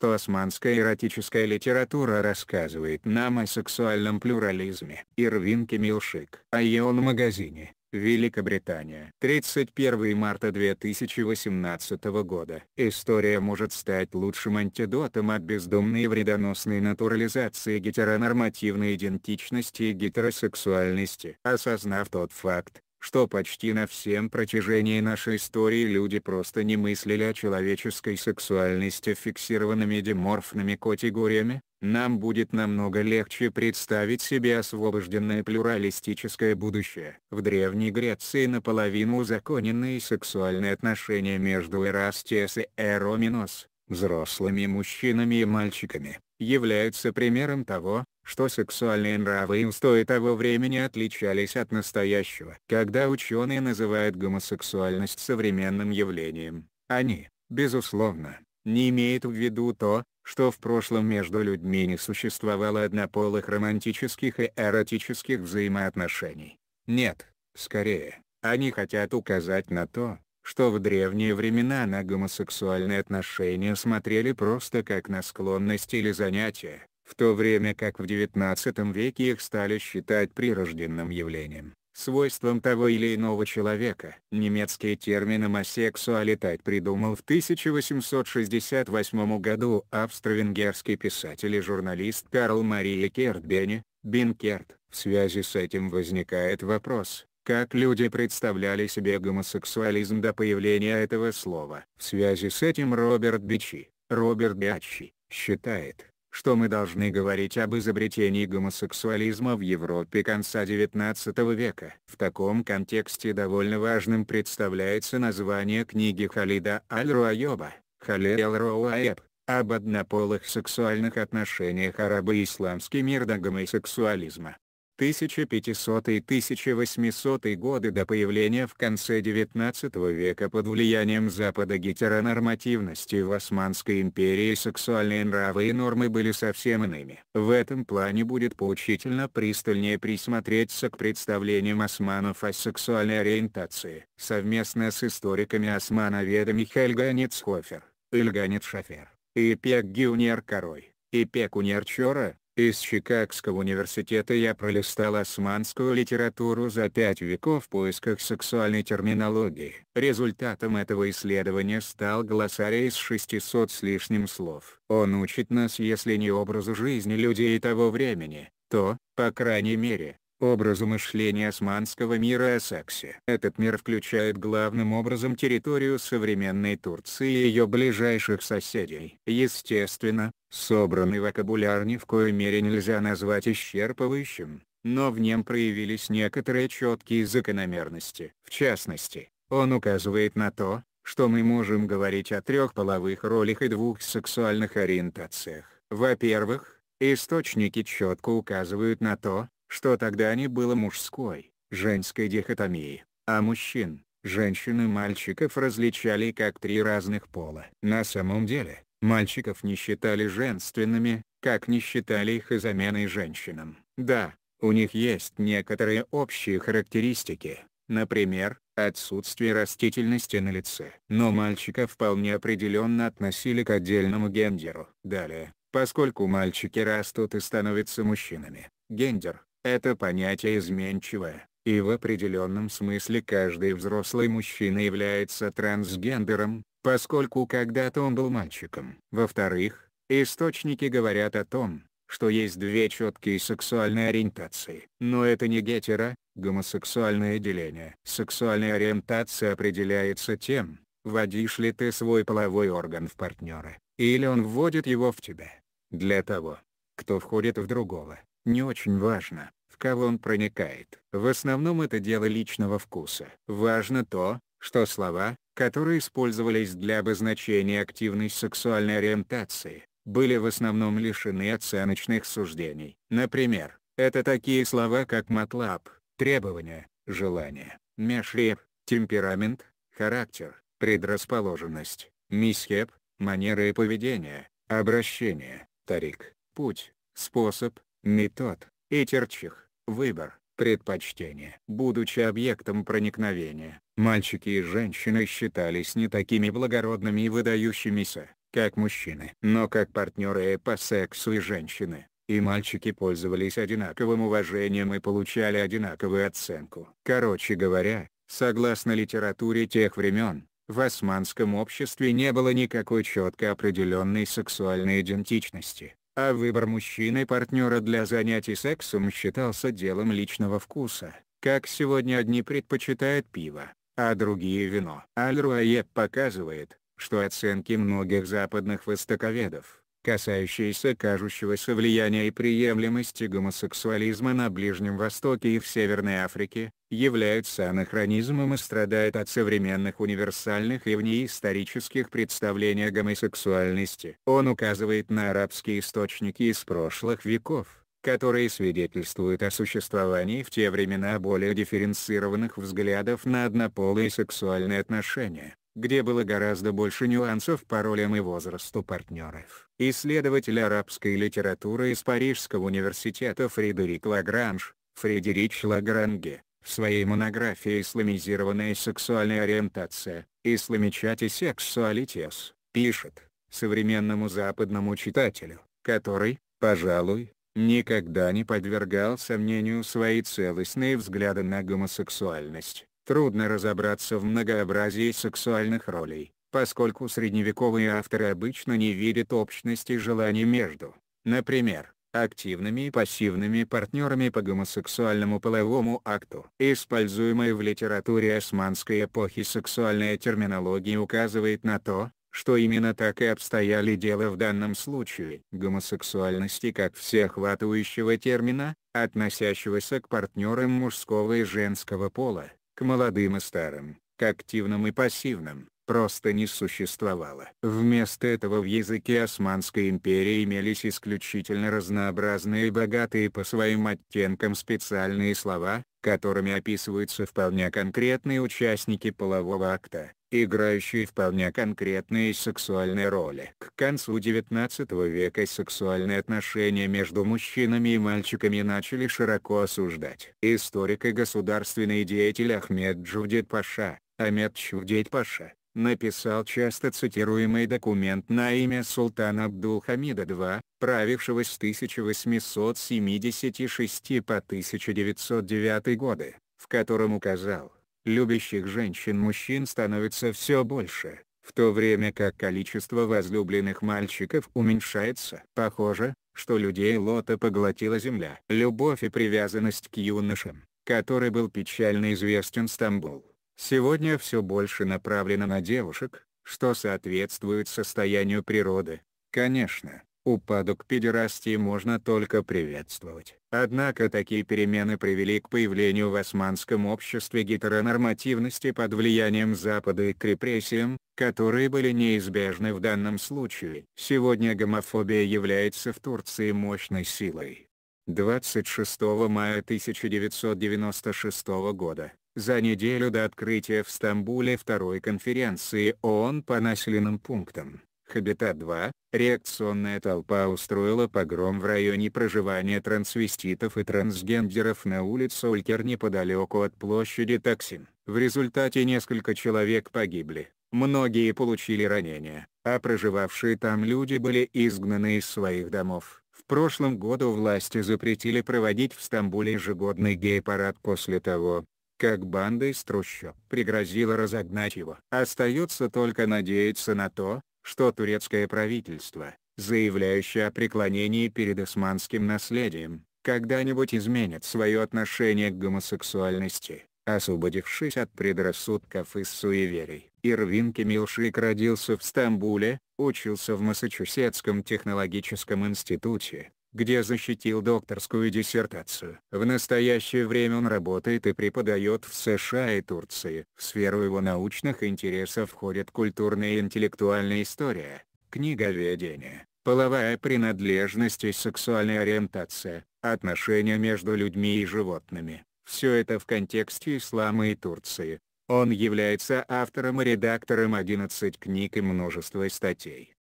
что османская эротическая литература рассказывает нам о сексуальном плюрализме. Ирвин Кемилшик. Айон магазине. Великобритания. 31 марта 2018 года. История может стать лучшим антидотом от бездумной и вредоносной натурализации гетеронормативной идентичности и гетеросексуальности. Осознав тот факт, что почти на всем протяжении нашей истории люди просто не мыслили о человеческой сексуальности фиксированными диморфными категориями, нам будет намного легче представить себе освобожденное плюралистическое будущее. В Древней Греции наполовину узаконенные сексуальные отношения между Эрастиес и Эроминос, взрослыми мужчинами и мальчиками, являются примером того, что сексуальные нравы инстой того времени отличались от настоящего. Когда ученые называют гомосексуальность современным явлением, они, безусловно, не имеют в виду то, что в прошлом между людьми не существовало однополых романтических и эротических взаимоотношений. Нет, скорее, они хотят указать на то, что в древние времена на гомосексуальные отношения смотрели просто как на склонность или занятие, в то время как в XIX веке их стали считать прирожденным явлением, свойством того или иного человека. Немецкий термин «homosexualität» придумал в 1868 году австро-венгерский писатель и журналист Карл Мария Кертбени, Бинкерт. В связи с этим возникает вопрос, как люди представляли себе гомосексуализм до появления этого слова. В связи с этим Роберт Бичи, Роберт Биачи, считает, что мы должны говорить об изобретении гомосексуализма в Европе конца XIX века. В таком контексте довольно важным представляется название книги Халида Аль-Руаеба, Халед Аль-Руаеб, об однополых сексуальных отношениях арабо-исламский мир до гомосексуализма. 1500-1800 и годы до появления в конце XIX века под влиянием Запада гетеронормативности в Османской империи сексуальные нравы и нормы были совсем иными. В этом плане будет поучительно пристальнее присмотреться к представлениям османов о сексуальной ориентации. Совместно с историками османоведами Хельганец Хофер, Ильганец Шафер, и Пек Гюнер Корой, и Пек Унер Чора, из Чикагского университета я пролистал османскую литературу за пять веков в поисках сексуальной терминологии. Результатом этого исследования стал глоссарий из 600 с лишним слов. Он учит нас если не образу жизни людей того времени, то, по крайней мере, образу мышления османского мира о сексе. Этот мир включает главным образом территорию современной Турции и ее ближайших соседей. Естественно, собранный вокабуляр ни в коей мере нельзя назвать исчерпывающим, но в нем проявились некоторые четкие закономерности. В частности, он указывает на то, что мы можем говорить о трех половых ролях и двух сексуальных ориентациях. Во-первых, источники четко указывают на то, что тогда не было мужской, женской дихотомии, а мужчин, женщин и мальчиков различали как три разных пола. На самом деле, мальчиков не считали женственными, как не считали их и заменой женщинам. Да, у них есть некоторые общие характеристики, например, отсутствие растительности на лице. Но мальчика вполне определенно относили к отдельному гендеру. Далее, поскольку мальчики растут и становятся мужчинами, гендер, это понятие изменчивое, и в определенном смысле каждый взрослый мужчина является трансгендером, поскольку когда-то он был мальчиком. Во-вторых, источники говорят о том, что есть две четкие сексуальные ориентации. Но это не гетера, гомосексуальное деление. Сексуальная ориентация определяется тем, вводишь ли ты свой половой орган в партнера, или он вводит его в тебя. Для того, кто входит в другого, не очень важно, в кого он проникает. В основном это дело личного вкуса. Важно то, что слова, которые использовались для обозначения активной сексуальной ориентации, были в основном лишены оценочных суждений. Например, это такие слова как матлаб, требования, желание, мешреб, темперамент, характер, предрасположенность, мисхеп, манеры и поведение, обращение, тарик, путь, способ, метод, этерчих, выбор, предпочтение. Будучи объектом проникновения, мальчики и женщины считались не такими благородными и выдающимися, как мужчины. Но как партнеры по сексу и женщины, и мальчики пользовались одинаковым уважением и получали одинаковую оценку. Короче говоря, согласно литературе тех времен, в османском обществе не было никакой четко определенной сексуальной идентичности а выбор мужчины партнера для занятий сексом считался делом личного вкуса, как сегодня одни предпочитают пиво, а другие вино. Аль-Руае показывает, что оценки многих западных востоковедов касающиеся кажущегося влияния и приемлемости гомосексуализма на Ближнем Востоке и в Северной Африке, являются анахронизмом и страдают от современных универсальных и внеисторических представлений о гомосексуальности. Он указывает на арабские источники из прошлых веков, которые свидетельствуют о существовании в те времена более дифференцированных взглядов на однополые сексуальные отношения где было гораздо больше нюансов по ролям и возрасту партнеров. Исследователь арабской литературы из Парижского университета Фредерик Лагранж, Фредерич Лагранге, в своей монографии «Исламизированная сексуальная ориентация. Исламичат и сексуалитес» пишет, современному западному читателю, который, пожалуй, никогда не подвергал сомнению свои целостные взгляды на гомосексуальность. Трудно разобраться в многообразии сексуальных ролей, поскольку средневековые авторы обычно не видят общности желаний между, например, активными и пассивными партнерами по гомосексуальному половому акту. Используемая в литературе османской эпохи сексуальная терминология указывает на то, что именно так и обстояли дела в данном случае. Гомосексуальности как всеохватывающего термина, относящегося к партнерам мужского и женского пола, к молодым и старым, к активным и пассивным, просто не существовало. Вместо этого в языке Османской империи имелись исключительно разнообразные и богатые по своим оттенкам специальные слова, которыми описываются вполне конкретные участники полового акта играющие вполне конкретные сексуальные роли. К концу XIX века сексуальные отношения между мужчинами и мальчиками начали широко осуждать. Историк и государственный деятель Ахмед Джудит Паша, Ахмед Джудит Паша, написал часто цитируемый документ на имя султана Абдулхамида II, правившего с 1876 по 1909 годы, в котором указал, любящих женщин мужчин становится все больше, в то время как количество возлюбленных мальчиков уменьшается. Похоже, что людей Лота поглотила земля. Любовь и привязанность к юношам, который был печально известен Стамбул, сегодня все больше направлено на девушек, что соответствует состоянию природы. Конечно, Упадок педерастии можно только приветствовать. Однако такие перемены привели к появлению в османском обществе гетеронормативности под влиянием Запада и к репрессиям, которые были неизбежны в данном случае. Сегодня гомофобия является в Турции мощной силой. 26 мая 1996 года за неделю до открытия в Стамбуле второй конференции ООН по населенным пунктам. Хабитат-2, реакционная толпа устроила погром в районе проживания трансвеститов и трансгендеров на улице Улькер неподалеку от площади Таксин. В результате несколько человек погибли, многие получили ранения, а проживавшие там люди были изгнаны из своих домов. В прошлом году власти запретили проводить в Стамбуле ежегодный гей-парад после того, как банда из трущоб пригрозила разогнать его. Остается только надеяться на то, что турецкое правительство, заявляющее о преклонении перед османским наследием, когда-нибудь изменит свое отношение к гомосексуальности, освободившись от предрассудков и суеверий. Ирвин Кемилшик родился в Стамбуле, учился в Массачусетском технологическом институте, где защитил докторскую диссертацию. В настоящее время он работает и преподает в США и Турции. В сферу его научных интересов входят культурная и интеллектуальная история, книговедение, половая принадлежность и сексуальная ориентация, отношения между людьми и животными. Все это в контексте ислама и Турции. Он является автором и редактором 11 книг и множества статей.